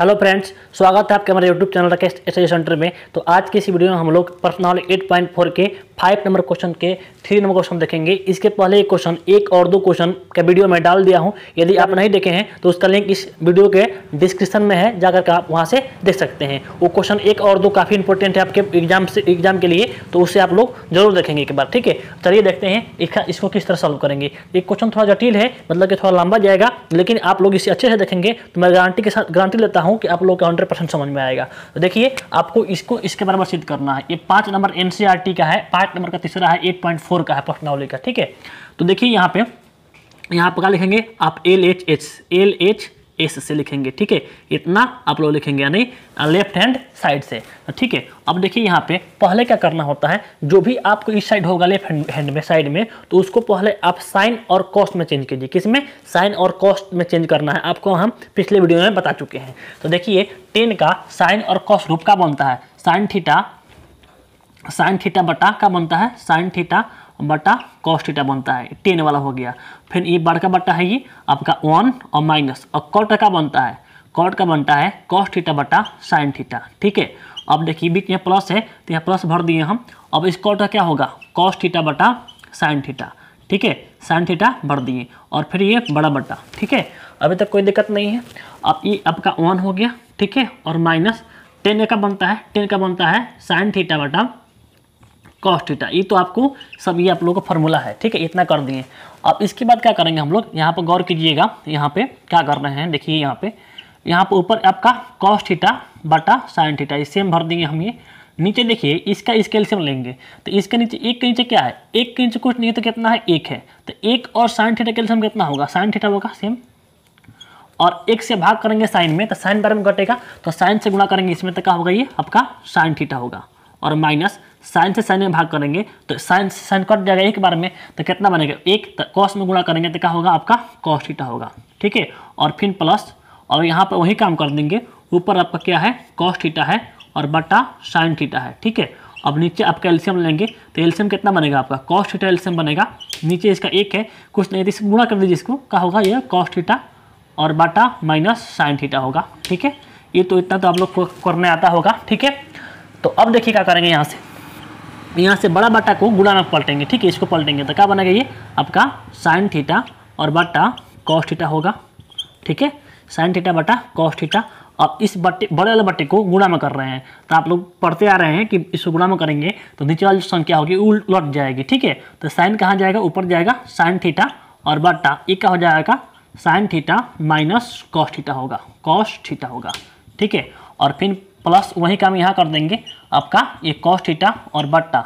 hello friends स्वागत है आपके हमारे YouTube channel Rakesh S centre में तो आज की इस वीडियो में हम लोग पर्सनल 8.4 के फाइव नंबर क्वेश्चन के थ्री नंबर क्वेश्चन देखेंगे इसके पहले एक क्वेश्चन एक और दो क्वेश्चन का वीडियो मैं डाल दिया हूँ यदि आप नहीं देखे हैं तो उसका लिंक इस वीडियो के डिस्क्रिप्शन में है जाकर के आप वहाँ से देख सकते हैं वो क्वेश्चन एक और दो काफ़ी इंपॉर्टेंट है आपके एग्जाम से एग्जाम के लिए तो उससे आप लोग जरूर देखेंगे एक बार ठीक है चलिए देखते हैं इसको किस तरह सॉल्व करेंगे एक क्वेश्चन थोड़ा जटिल है मतलब कि थोड़ा लंबा जाएगा लेकिन आप लोग इसे अच्छे से देखेंगे तो मैं गारंटी के साथ गारंटी लेता हूँ कि आप लोग का हंड्रेड समझ में आएगा तो देखिए आपको इसको इसके बारे में सिद्ध करना है ये पाँच नंबर एन e का है पाँच आठ नंबर का तीसरा है एट पॉइंट फोर का है प्रश्नावली का ठीक है तो देखिए यहाँ पे यहाँ पर क्या लिखेंगे आप L H H L H S से लिखेंगे ठीक है इतना आप लोग लिखेंगे यानी लेफ्ट हैंड साइड से तो ठीक है अब देखिए यहाँ पे पहले क्या करना होता है जो भी आपको इस साइड होगा लेफ्ट हैंड में साइड में तो उसको पहले आप साइन और कॉस्ट में चेंज कीजिए किस में साइन और कॉस्ट में चेंज करना है आपको हम पिछले वीडियो में बता चुके हैं तो देखिए टेन का साइन और कॉस्ट रूप का बनता है साइन थीटा साइन थीटा बटा का बनता है साइन थीटा बटा कॉस थीटा बनता है टेन वाला हो गया फिर ये बड़ का बटा है ये आपका वन और माइनस और कॉट का बनता है कॉट का बनता है कॉस थीटा बटा साइन थीटा ठीक है अब देखिए बीच में प्लस है तो यहाँ प्लस भर दिए हम अब इस कॉट का क्या होगा कॉस थीटा बटा साइन थीटा ठीक है साइन थीटा भर दिए और फिर ये बड़ा बटा ठीक है अभी तक कोई दिक्कत नहीं है अब ये आपका वन हो गया ठीक है और माइनस टेन का बनता है टेन का बनता है साइन थीटा बटा कॉस ये तो आपको सब ये आप लोगों का फॉर्मूला है ठीक है इतना कर दिए अब इसके बाद क्या करेंगे हम लोग यहाँ पर गौर कीजिएगा यहाँ पे क्या कर रहे हैं देखिए यहाँ पे यहाँ पर ऊपर आपका कॉस्टिटा बटा साइन ठीटा ये सेम भर देंगे हम ये नीचे देखिए इसका स्केल से हम लेंगे तो इसके नीचे एक के नीचे क्या है एक के नीचे कुछ नहीं है तो कितना है एक है तो एक और साइन ठीटा के लिए कितना होगा साइन ठीटा होगा सेम और एक से भाग करेंगे साइन में तो साइन बारे में घटेगा तो साइन से गुणा करेंगे इसमें तो क्या होगा ये आपका साइन ठीटा होगा और माइनस साइन से साइन में भाग करेंगे तो साइन से साइन कट जाएगा एक बार में तो कितना बनेगा एक कॉस्ट तो में गुणा करेंगे तो क्या होगा आपका कॉस्ट ईटा होगा ठीक है और फिर प्लस और यहाँ पर वही काम कर देंगे ऊपर आपका क्या है कॉस्ट ईटा है और बटा साइन थीटा है ठीक है अब नीचे आप एल्शियम लेंगे तो एल्शियम कितना बनेगा आपका कॉस्ट थीटा एल्शियम बनेगा नीचे इसका एक है कुछ नहीं तो गुणा कर दीजिए इसको क्या होगा ये कॉस्ट थीटा और बाटा माइनस साइन थीटा होगा ठीक है ये तो इतना तो आप लोग को करने आता होगा ठीक है तो अब देखिए क्या करेंगे यहाँ से यहाँ से बड़ा बाटा को गुणा में पलटेंगे ठीक है इसको पलटेंगे तो क्या बनेगा ये आपका साइन थीटा और बाटा कॉस थीटा होगा ठीक है साइन थीटा बटा कॉस थीटा अब इस बट्टे बड़े वाले बट्टे को गुणा में कर रहे हैं तो आप लोग पढ़ते आ रहे हैं कि इसको गुणा में करेंगे तो नीचे वाली संख्या होगी उलट जाएगी ठीक है तो साइन कहाँ जाएगा ऊपर जाएगा साइन थीटा और बट्टा ये क्या हो जाएगा sine theta minus cos theta होगा कॉस थीटा होगा ठीक है और फिर प्लस वही काम यहाँ कर देंगे आपका ये कॉस्ट थीटा और बट्टा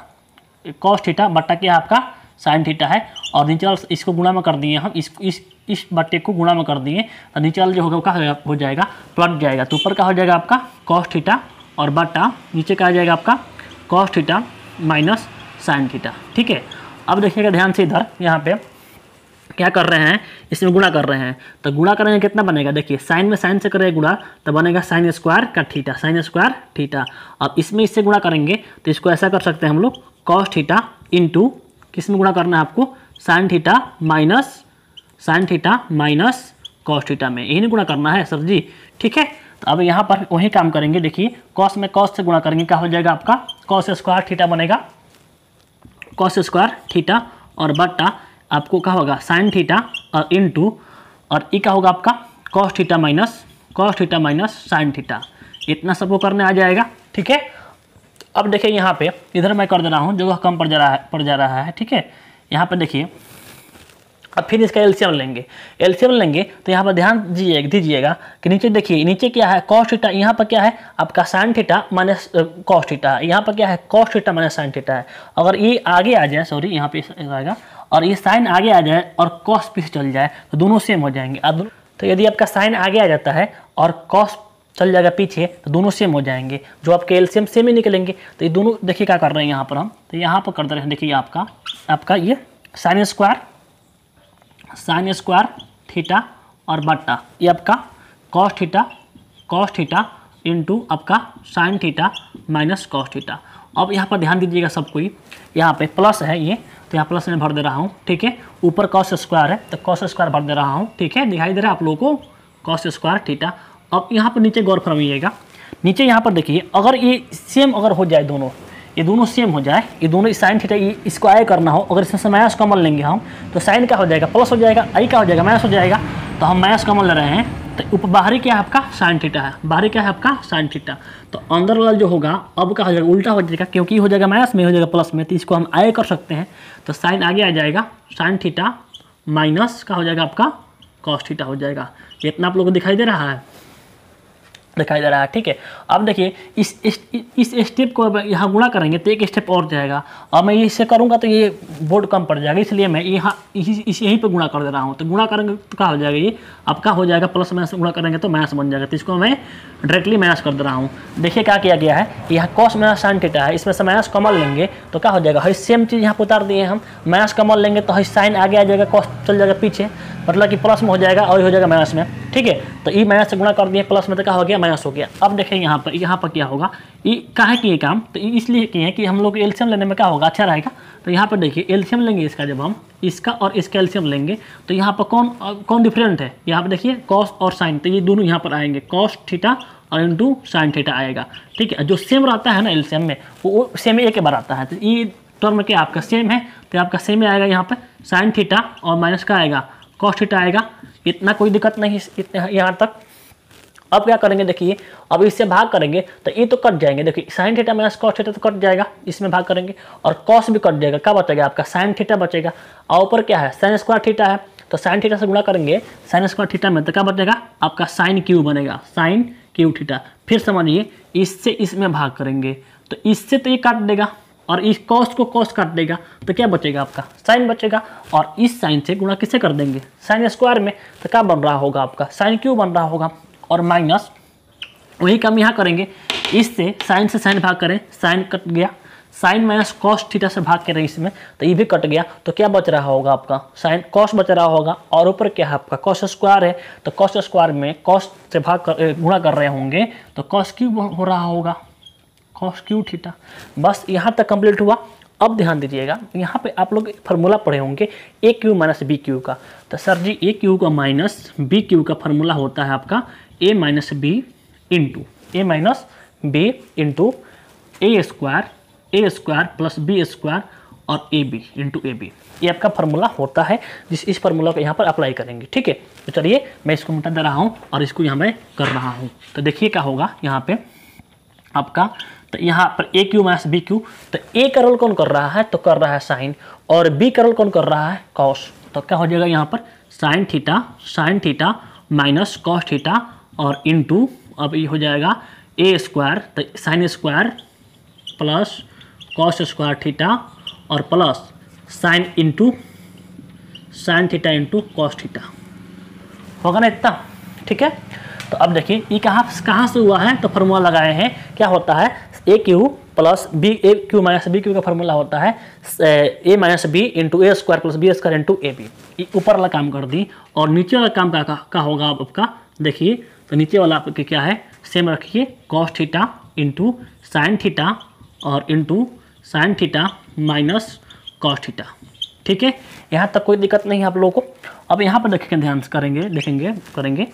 कॉस्ट थीटा बट्टा क्या आपका साइन थीटा है और नीचे वाला इसको गुणा में कर दिए हम इस इस इस बट्टे को गुणा में कर दिए तो नीचे वाला जो होगा क्या हो जाएगा प्लट जाएगा तो ऊपर का हो जाएगा आपका कॉस्ट थीटा और बट्टा नीचे का आ जाएगा आपका cos theta minus sine theta ठीक है अब देखिएगा ध्यान से इधर यहाँ पे क्या कर रहे हैं इसमें गुणा कर रहे हैं तो गुणा करेंगे कितना बनेगा देखिए साइन में साइन से करेंगे गुणा तो बनेगा साइन स्क्वायर का ठीटा साइन स्क्वायर ठीटा अब इसमें इससे गुणा करेंगे तो इसको ऐसा कर सकते हैं हम लोग कॉस ठीटा इंटू किस में गुणा करना है आपको sine theta minus sine theta minus cos theta में यही गुणा करना है सर जी ठीक है तो अब यहाँ पर वही काम करेंगे देखिए कॉस में कॉस से गुणा करेंगे क्या हो जाएगा आपका कॉस स्क्वायर ठीटा बनेगा कॉस स्क्वायर ठीटा और बट्टा आपको क्या होगा साइन थीटा और इन टू और ये क्या होगा आपका cos theta minus cos theta minus sine theta इतना सबको करने आ जाएगा ठीक है अब देखिए यहाँ पे इधर मैं कर दे रहा हूँ जगह कम पड़ जा रहा है पड़ जा रहा है ठीक है यहाँ पर देखिए अब फिर इसका एलसीएम लेंगे एलसीएम लेंगे तो यहाँ पर ध्यान दीजिएगा दीजिएगा कि नीचे देखिए नीचे क्या है कॉस थीटा यहाँ पर क्या है आपका sine theta minus cos theta यहाँ पर क्या है cos theta minus sine theta है अगर ये आगे आ जाए सॉरी यहाँ पे आएगा और ये साइन आगे आ जाए और कॉस पीछे चल जाए तो दोनों सेम हो जाएंगे अब तो यदि आपका साइन आगे आ जाता है और कॉस चल जाएगा पीछे तो दोनों सेम हो जाएंगे जो आपके एलसीएम सेम ही निकलेंगे तो ये दोनों देखिए क्या कर रहे हैं यहाँ पर हम तो यहाँ पर कर दे रहे हैं देखिए आपका आपका ये sine square sine square theta और बट्टा ये आपका cos theta cos theta into आपका sine theta minus cos theta अब यहाँ पर ध्यान दीजिएगा सब कोई यहाँ पे प्लस है ये तो यहाँ प्लस में भर दे रहा हूँ ठीक है ऊपर कॉस स्क्वायर है तो कॉस स्क्वायर भर दे रहा हूँ ठीक है दिखाई दे रहा है आप लोगों को कॉस स्क्वायर थीटा अब यहाँ पर नीचे गौर फरमाइएगा नीचे यहाँ पर देखिए अगर ये सेम अगर हो जाए दोनों ये दोनों सेम हो जाए ये दोनों साइन थीटा ये इसको आई करना हो अगर इसमें से माइनस कॉमन लेंगे हम तो साइन का हो जाएगा प्लस हो जाएगा आई का हो जाएगा माइनस हो जाएगा तो हम माइनस कॉमन ले रहे हैं तो उप बाहरी क्या है आपका साइन थीटा है बाहरी क्या है आपका साइन थीटा तो अंदर वाला जो होगा अब का हो जाएगा उल्टा हो जाएगा क्योंकि हो जाएगा माइनस में हो जाएगा प्लस में तो इसको हम आई कर सकते हैं तो साइन आगे आ जाएगा साइन थीटा माइनस का हो जाएगा आपका कॉस्ट थीटा हो जाएगा इतना आप लोगों को दिखाई दे रहा है दिखाई दे रहा है ठीक है अब देखिए इस इस, स्टेप को यहाँ गुणा करेंगे तो एक स्टेप और जाएगा और मैं इसे करूँगा तो ये बोर्ड कम पड़ जाएगा इसलिए मैं यहाँ इस, इस यहीं पर गुणा कर दे रहा हूँ तो गुणा करेंगे तो क्या हो जाएगा ये आपका हो जाएगा प्लस माइनस गुणा करेंगे तो माइनस बन जाएगा तो इसको मैं डायरेक्टली माइनस कर दे रहा हूँ देखिए क्या किया गया है यहाँ कॉस माइनस साइन टीटा है इसमें से माइनस कमल लेंगे तो क्या हो जाएगा हई सेम चीज़ यहाँ पर उतार दिए हम माइनस कमल लेंगे तो हई साइन आगे आ जाएगा कॉस चल जाएगा पीछे मतलब कि प्लस में हो जाएगा और हो जाएगा माइनस में ठीक है तो ई माइनस से गुणा कर दिए प्लस में तो क्या हो गया माइनस हो गया अब देखें यहाँ पर यहाँ पर क्या होगा ई कहाँ किए काम तो इसलिए किए हैं कि हम लोग एल्शियम लेने में क्या होगा अच्छा रहेगा तो यहाँ पर देखिए एल्शियम लेंगे इसका जब हम इसका और इसका एल्शियम लेंगे तो यहाँ पर कौन कौन डिफरेंट है यहाँ पर देखिए कॉस और साइन तो ये दोनों यहाँ पर आएंगे कॉस ठीटा और इंटू साइन ठीटा आएगा ठीक है जो सेम रहता है ना एल्शियम में वो सेम एक बार आता है तो ई टर्म के आपका सेम है तो आपका सेम आएगा यहाँ पर साइन थीटा और माइनस का आएगा कॉस्ट थीटा आएगा इतना कोई दिक्कत नहीं इतने यहाँ तक अब क्या करेंगे देखिए अब इससे भाग करेंगे तो ये तो कट जाएंगे देखिए sine theta minus cos theta तो कट जाएगा इसमें भाग करेंगे और कॉस भी कट जाएगा क्या बचेगा आपका साइन थीटा बचेगा और ऊपर क्या है साइन स्क्वायर थीटा है तो साइन थीटा से गुणा करेंगे साइन स्क्वायर थीटा में तो क्या बचेगा आपका साइन क्यू बनेगा साइन क्यू थीटा फिर समझिए इससे इसमें भाग करेंगे तो इससे तो ये काट देगा और इस कॉस्ट को कॉस्ट काट देगा तो क्या बचेगा आपका साइन बचेगा और इस साइन से गुणा किसे कर देंगे साइन स्क्वायर में तो क्या बन रहा होगा आपका साइन क्यों बन रहा होगा और माइनस वही काम यहाँ करेंगे इससे साइन से साइन भाग करें साइन कट गया साइन माइनस कॉस्ट थीटा से भाग करें इसमें तो ये भी कट गया तो क्या बच रहा होगा आपका साइन कॉस्ट बच रहा होगा और ऊपर क्या है आपका कॉस्ट स्क्वायर है तो कॉस्ट स्क्वायर में कॉस्ट से भाग कर गुणा कर रहे होंगे तो कॉस्ट क्यों हो रहा होगा कॉस क्यू थीटा बस यहाँ तक कंप्लीट हुआ अब ध्यान दीजिएगा यहाँ पे आप लोग फार्मूला पढ़े होंगे a cube minus b cube का तो सर जी ए क्यू का माइनस बी क्यू का फार्मूला होता है आपका a minus b into a minus b into a square a square plus b square और a b into a b ये आपका फार्मूला होता है जिस इस फार्मूला को यहाँ पर अप्लाई करेंगे ठीक है तो चलिए मैं इसको मिटा दे रहा हूँ और इसको यहाँ मैं कर रहा हूँ तो देखिए क्या होगा यहाँ पे आपका तो यहाँ पर a cube minus b cube तो ए का रोल कौन कर रहा है तो कर रहा है साइन और बी का रोल कौन कर रहा है कॉस तो क्या हो जाएगा यहाँ पर sine theta sine theta minus cos theta और इनटू अब ये हो जाएगा ए स्क्वायर तो sine square plus cos square theta और plus sine into sine theta into cos theta होगा ना इतना ठीक है तो अब देखिए ये कहाँ कहाँ से हुआ है तो फॉर्मूला लगाए हैं क्या होता है a cube plus b a cube minus b cube का फॉर्मूला होता है a minus b into a square plus b square into a b ऊपर वाला काम कर दी और नीचे वाला काम का, का, का होगा आपका देखिए तो नीचे वाला आपके क्या है सेम रखिए cos theta into sine theta और into sine theta minus cos theta ठीक है यहाँ तक कोई दिक्कत नहीं है आप लोगों को अब यहाँ पर देखेंगे ध्यान से करेंगे देखेंगे करेंगे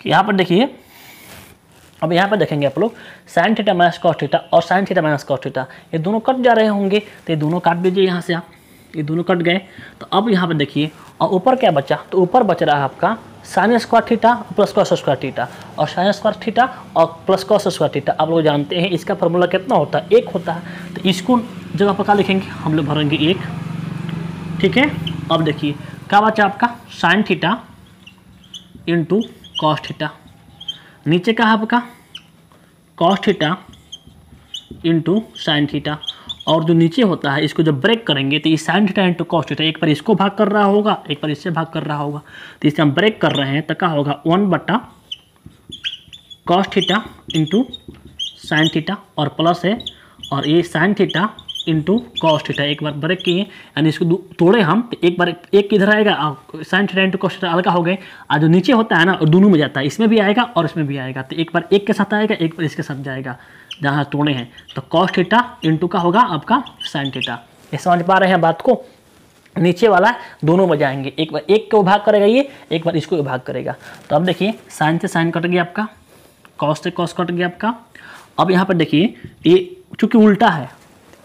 कि यहाँ पर देखिए अब यहाँ पर देखेंगे आप लोग sine theta minus cos theta और sine theta minus cos theta ये दोनों कट जा रहे होंगे तो ये दोनों काट दीजिए यहाँ से आप ये दोनों कट गए तो अब यहाँ पर देखिए और ऊपर क्या बचा तो ऊपर बच रहा है आपका sine square theta plus cos square theta और साइन स्क्वायर थीटा और प्लस कॉस स्क्वायर थीटा आप लोग जानते हैं इसका फॉर्मूला कितना होता है एक होता है तो इसको जब आप क्या लिखेंगे हम लोग भरेंगे एक ठीक है अब देखिए क्या बचा आपका sine theta into cos theta नीचे का आपका cos theta into sine theta और जो नीचे होता है इसको जब ब्रेक करेंगे तो ये sine theta into cos theta एक पर इसको भाग कर रहा होगा एक पर इससे भाग कर रहा होगा तो इसे हम ब्रेक कर रहे हैं तो क्या होगा वन बट्टा cos theta into sine theta और प्लस है और ये sine theta into cos theta एक बार ब्रेक किए यानी इसको तोड़े हम तो एक बार एक किधर आएगा sine theta into cos theta अलग हो गए और जो नीचे होता है ना और दोनों में जाता है इसमें भी आएगा और इसमें भी आएगा तो एक बार एक के साथ आएगा एक बार इसके साथ जाएगा जहाँ तोड़े हैं तो कॉस्ट थीटा इंटू का होगा आपका साइन थीटा ये समझ पा रहे हैं बात को नीचे वाला दोनों बजाएंगे एक बार एक को भाग करेगा ये एक बार इसको विभाग करेगा तो अब देखिए साइन से साइन कट गया आपका कॉस्ट से कॉस्ट कट गया आपका अब यहाँ पर देखिए ये चूँकि उल्टा है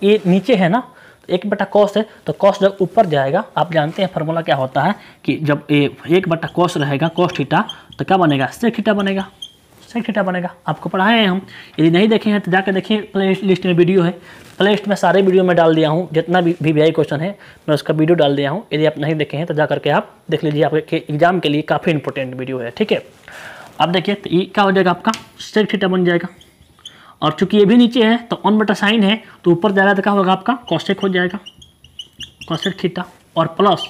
ये नीचे है ना तो एक बटा कॉस है तो कॉस जब ऊपर जाएगा आप जानते हैं फार्मूला क्या होता है कि जब ए, एक बटा कॉस रहेगा कॉस ठीटा तो क्या बनेगा सेक ठीटा बनेगा सेक ठीटा बनेगा आपको पढ़ाए हैं हम यदि नहीं देखे हैं तो जाकर देखिए प्ले लिस्ट में वीडियो है प्ले लिस्ट में सारे वीडियो में डाल दिया हूँ जितना भी वी क्वेश्चन है मैं उसका वीडियो डाल दिया हूँ यदि आप नहीं देखे हैं तो जा करके आप देख लीजिए आपके एग्जाम के लिए काफ़ी इंपॉर्टेंट वीडियो है ठीक है आप देखिए तो ये क्या हो जाएगा आपका सेक ठीटा बन जाएगा और चूंकि ये भी नीचे है तो ऑन बटा साइन है तो ऊपर ज़्यादा देखा होगा आपका कॉस्टेक हो जाएगा कॉस्टेक थीटा और प्लस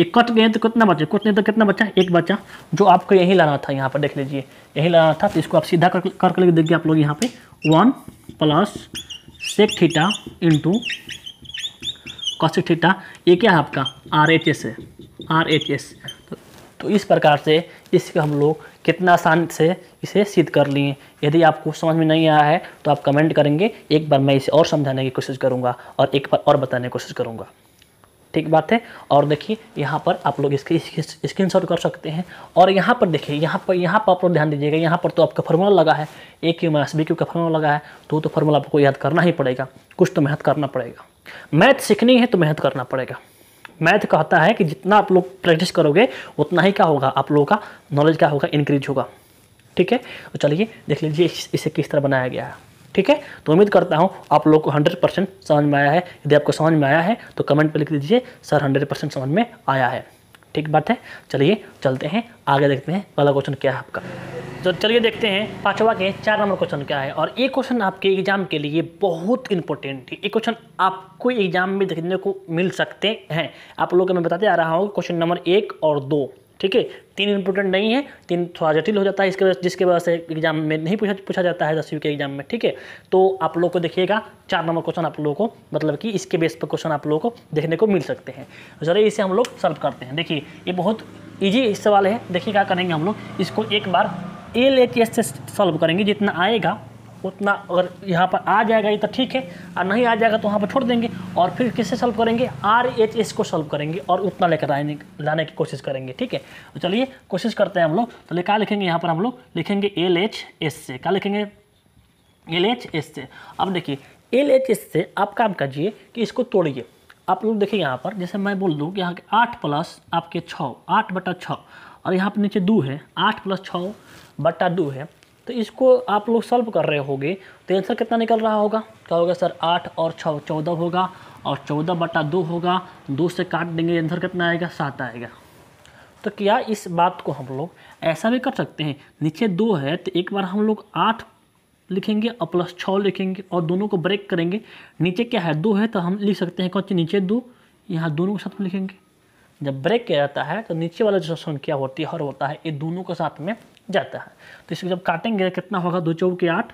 एक कट गए तो कितना बचा कुछ नहीं तो कितना बचा एक बचा जो आपको यहीं लाना था यहाँ पर देख लीजिए यहीं लाना था तो इसको आप सीधा कर करके कर देखिए आप लोग यहाँ पे one plus sec theta into cosec theta ये क्या है आपका आर एच एस है आर एच एस तो, तो इस प्रकार से इसका हम लोग कितना आसान से इसे सिद्ध कर लिए यदि आपको समझ में नहीं आया है तो आप कमेंट करेंगे एक बार मैं इसे और समझाने की कोशिश करूँगा और एक बार और बताने की कोशिश करूँगा ठीक बात है और देखिए यहाँ पर आप लोग इसके स्क्रीन शॉट कर सकते हैं और यहाँ पर देखिए यहाँ पर यहाँ पर आप लोग ध्यान दीजिएगा यहाँ पर तो आपका फॉर्मूला लगा है a cube minus b cube का फॉर्मूला लगा है तो तो फार्मूला आपको याद करना ही पड़ेगा कुछ तो मेहनत करना पड़ेगा मैथ सीखनी है तो मेहनत करना पड़ेगा मैथ कहता है कि जितना आप लोग प्रैक्टिस करोगे उतना ही क्या होगा आप लोगों का नॉलेज क्या होगा इंक्रीज होगा ठीक है तो चलिए देख लीजिए इसे किस तरह बनाया गया है ठीक है तो उम्मीद करता हूँ आप लोग को हंड्रेड परसेंट समझ में आया है यदि आपको समझ में आया है तो कमेंट पर लिख दीजिए सर हंड्रेड परसेंट समझ में आया है ठीक बात है चलिए चलते हैं आगे देखते हैं पहला क्वेश्चन क्या है आपका तो चलिए देखते हैं पांचवा के चार नंबर क्वेश्चन क्या है और ये क्वेश्चन आपके एग्जाम के लिए बहुत इंपॉर्टेंट है ये क्वेश्चन आपको एग्जाम में देखने को मिल सकते हैं आप लोग मैं बताते आ रहा हूँ क्वेश्चन नंबर एक और दो ठीक है तीन इंपॉर्टेंट नहीं है तीन थोड़ा जटिल हो जाता है इसके वजह जिसके वजह से एग्जाम में नहीं पूछा पूछा जाता है दसवीं के एग्जाम में ठीक है तो आप लोग को देखिएगा चार नंबर क्वेश्चन आप लोगों को मतलब कि इसके बेस पर क्वेश्चन आप लोगों को देखने को मिल सकते हैं जरा इसे हम लोग सॉल्व करते हैं देखिए ये बहुत ईजी सवाल है देखिए क्या करेंगे हम लोग इसको एक बार ए एच एस से सॉल्व करेंगे जितना आएगा उतना अगर यहाँ पर आ जाएगा ये तो ठीक है और नहीं आ जाएगा तो वहाँ पर छोड़ देंगे और फिर किससे सॉल्व करेंगे आर एच एस को सॉल्व करेंगे और उतना लेकर आने लाने की कोशिश करेंगे ठीक है तो चलिए कोशिश करते हैं हम लोग तो क्या लिखेंगे यहाँ पर हम लोग लिखेंगे एल एच एस से क्या लिखेंगे एल एच एस से अब देखिए एल एच एस से आप काम करिए कि इसको तोड़िए आप लोग देखिए यहाँ पर जैसे मैं बोल दूँ कि यहाँ के आठ प्लस आपके छः आठ बटा छः और यहाँ पर नीचे दो है आठ प्लस छः बटा दो है तो इसको आप लोग सॉल्व कर रहे होगे तो आंसर कितना निकल रहा होगा क्या होगा सर आठ और छ चौदह होगा और चौदह बटा दो होगा दो से काट देंगे आंसर कितना आएगा सात आएगा तो क्या इस बात को हम लोग ऐसा भी कर सकते हैं नीचे दो है तो एक बार हम लोग आठ लिखेंगे और प्लस छः लिखेंगे और दोनों को ब्रेक करेंगे नीचे क्या है दो है तो हम लिख सकते हैं कौन नीचे दो यहाँ दोनों के साथ में लिखेंगे जब ब्रेक किया जाता है तो नीचे वाला जो संख्या होती है हर होता है ये दोनों के साथ में जाता है तो इसको जब काटेंगे कितना होगा दो चौके आठ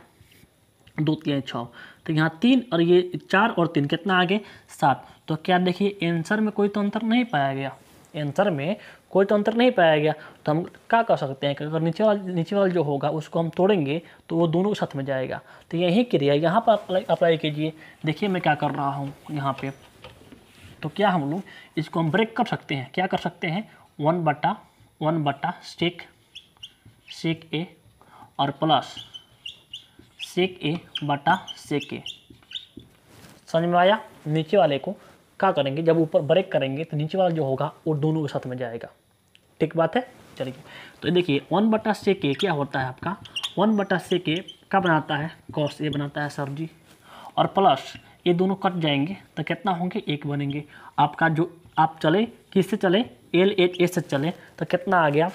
दो तीन छः तो यहाँ तीन और ये चार और तीन कितना आगे सात तो क्या देखिए एंसर में कोई तो अंतर नहीं पाया गया एंसर में कोई तो अंतर नहीं पाया गया तो हम क्या कर सकते हैं कि अगर नीचे वाला नीचे वाला जो होगा उसको हम तोड़ेंगे तो वो दोनों के साथ में जाएगा तो यही क्रिया यहाँ पर अप्लाई कीजिए देखिए मैं क्या कर रहा हूँ यहाँ पे तो क्या हम लोग इसको हम ब्रेक कर सकते हैं क्या कर सकते हैं वन बटा वन बटा स्टेक सेक ए और प्लस सेक ए बटा सेक ए समझ में आया नीचे वाले को क्या करेंगे जब ऊपर ब्रेक करेंगे तो नीचे वाला जो होगा वो दोनों के साथ में जाएगा ठीक बात है चलिए तो देखिए वन बटा से के क्या होता है आपका वन बटा से के का बनाता है कॉस ए बनाता है सर जी और प्लस ये दोनों कट जाएंगे तो कितना होंगे एक बनेंगे आपका जो आप चले किससे चले एल एच ए से चले तो कितना आ गया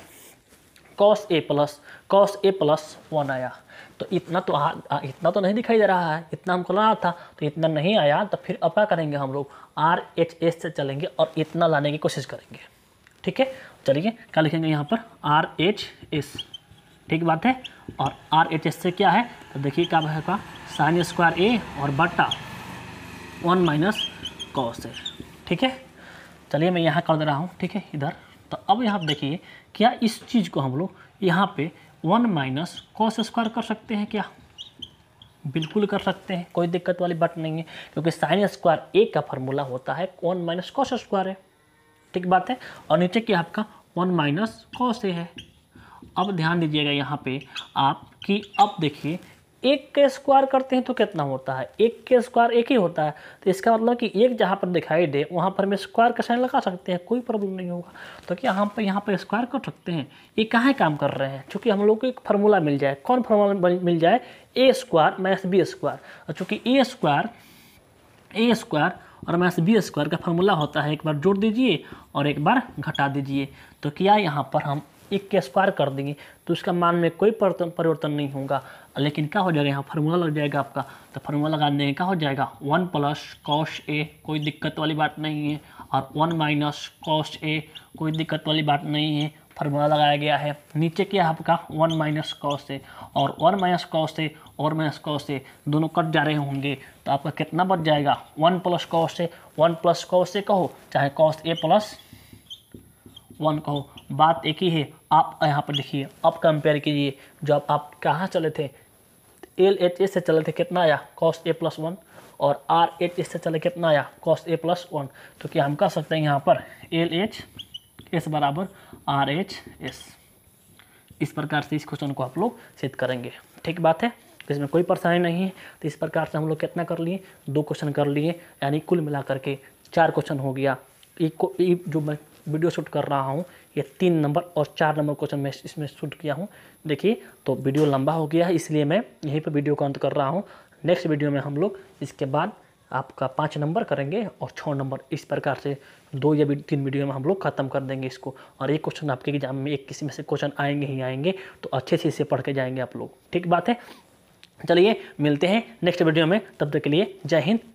cos a plus cos a plus one आया तो इतना तो आ, आ, इतना तो नहीं दिखाई दे रहा है इतना हमको लाना था तो इतना नहीं आया तो फिर अब क्या करेंगे हम लोग आर एच एस से चलेंगे और इतना लाने की कोशिश करेंगे ठीक है चलिए क्या लिखेंगे यहाँ पर आर एच एस ठीक बात है और आर एच एस से क्या है तो देखिए क्या रहेगा साइन स्क्वायर ए और बटा वन माइनस कॉस ए ठीक है चलिए मैं यहाँ कर दे रहा हूँ ठीक है इधर तो अब यहाँ देखिए क्या इस चीज़ को हम लोग यहाँ पे वन माइनस कॉस स्क्वायर कर सकते हैं क्या बिल्कुल कर सकते हैं कोई दिक्कत वाली बात नहीं है क्योंकि साइन स्क्वायर ए का फार्मूला होता है वन माइनस कॉस स्क्वायर है ठीक बात है और नीचे क्या आपका वन माइनस कॉस ए है अब ध्यान दीजिएगा यहाँ पे आप कि अब देखिए एक के स्क्वायर करते हैं तो कितना होता है एक के स्क्वायर एक ही होता है तो इसका मतलब कि एक जहाँ पर दिखाई दे वहाँ पर हम स्क्वायर का साइन लगा सकते हैं कोई प्रॉब्लम नहीं होगा तो क्या हम पर यहाँ पर स्क्वायर कर सकते हैं ये कहाँ काम कर रहे हैं चूँकि हम लोग को एक फार्मूला मिल जाए कौन फार्मूला मिल जाए a square minus b square और चूँकि ए स्क्वायर ए स्क्वायर और माइनस बी स्क्वायर का फार्मूला होता है एक बार जोड़ दीजिए और एक बार घटा दीजिए तो क्या यहाँ पर हम एक के स्क्वायर कर देंगे तो उसका मान में कोई परिवर्तन नहीं होगा लेकिन क्या हो जाएगा यहाँ फार्मूला लग जाएगा आपका तो फार्मूला लगाने का हो जाएगा वन प्लस कॉस ए कोई दिक्कत वाली बात नहीं है और वन माइनस कॉस ए कोई दिक्कत वाली बात नहीं है फार्मूला लगाया गया है नीचे क्या है आपका वन माइनस कॉस से और वन माइनस कॉस से और माइनस कॉस से दोनों कट जा रहे होंगे तो आपका कितना बच जाएगा वन प्लस कॉस से वन प्लस कॉस से कहो चाहे कॉस ए प्लस वन कहो बात एक ही है आप यहाँ पर देखिए अब कंपेयर कीजिए जब आप कहाँ चले थे एल एच एस से चले थे कितना आया कॉस्ट ए प्लस वन और आर एच एस से चले कितना आया कॉस्ट ए प्लस वन तो क्या हम कह सकते हैं यहाँ पर एल एच एस बराबर आर एच एस इस प्रकार से इस क्वेश्चन को आप लोग सिद्ध करेंगे ठीक बात है इसमें कोई परेशानी नहीं है तो इस प्रकार से हम लोग कितना कर लिए दो क्वेश्चन कर लिए यानी कुल मिला करके चार क्वेश्चन हो गया एक को एक जो मैं वीडियो शूट कर रहा हूँ ये तीन नंबर और चार नंबर क्वेश्चन मैं इसमें शूट किया हूँ देखिए तो वीडियो लंबा हो गया है इसलिए मैं यहीं पर वीडियो को अंत कर रहा हूँ नेक्स्ट वीडियो में हम लोग इसके बाद आपका पाँच नंबर करेंगे और छः नंबर इस प्रकार से दो या तीन वीडियो में हम लोग खत्म कर देंगे इसको और एक क्वेश्चन आपके एग्जाम में एक किसी में से क्वेश्चन आएंगे ही आएंगे तो अच्छे से इसे पढ़ के जाएंगे आप लोग ठीक बात है चलिए मिलते हैं नेक्स्ट वीडियो में तब तक के लिए जय हिंद